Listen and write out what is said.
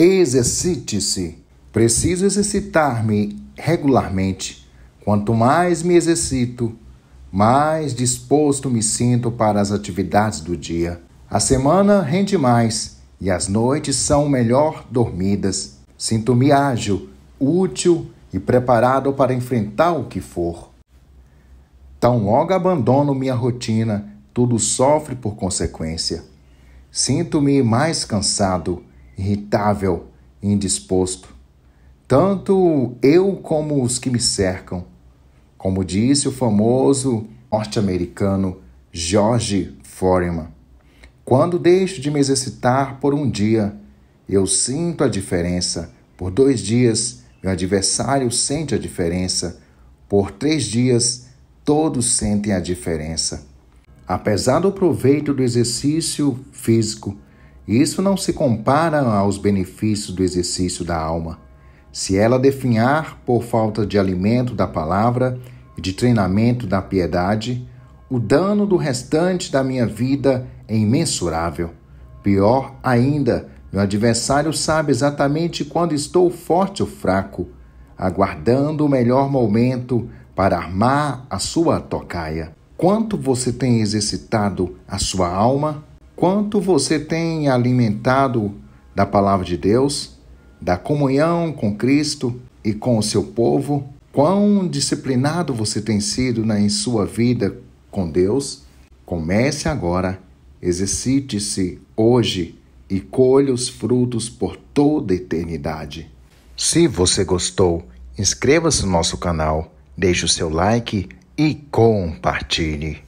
Exercite-se. Preciso exercitar-me regularmente. Quanto mais me exercito, mais disposto me sinto para as atividades do dia. A semana rende mais e as noites são melhor dormidas. Sinto-me ágil, útil e preparado para enfrentar o que for. Tão logo abandono minha rotina, tudo sofre por consequência. Sinto-me mais cansado irritável e indisposto. Tanto eu como os que me cercam. Como disse o famoso norte-americano George Foreman. Quando deixo de me exercitar por um dia, eu sinto a diferença. Por dois dias, meu adversário sente a diferença. Por três dias, todos sentem a diferença. Apesar do proveito do exercício físico, isso não se compara aos benefícios do exercício da alma. Se ela definhar por falta de alimento da palavra e de treinamento da piedade, o dano do restante da minha vida é imensurável. Pior ainda, meu adversário sabe exatamente quando estou forte ou fraco, aguardando o melhor momento para armar a sua tocaia. Quanto você tem exercitado a sua alma? quanto você tem alimentado da palavra de Deus, da comunhão com Cristo e com o seu povo, quão disciplinado você tem sido em sua vida com Deus. Comece agora, exercite-se hoje e colhe os frutos por toda a eternidade. Se você gostou, inscreva-se no nosso canal, deixe o seu like e compartilhe.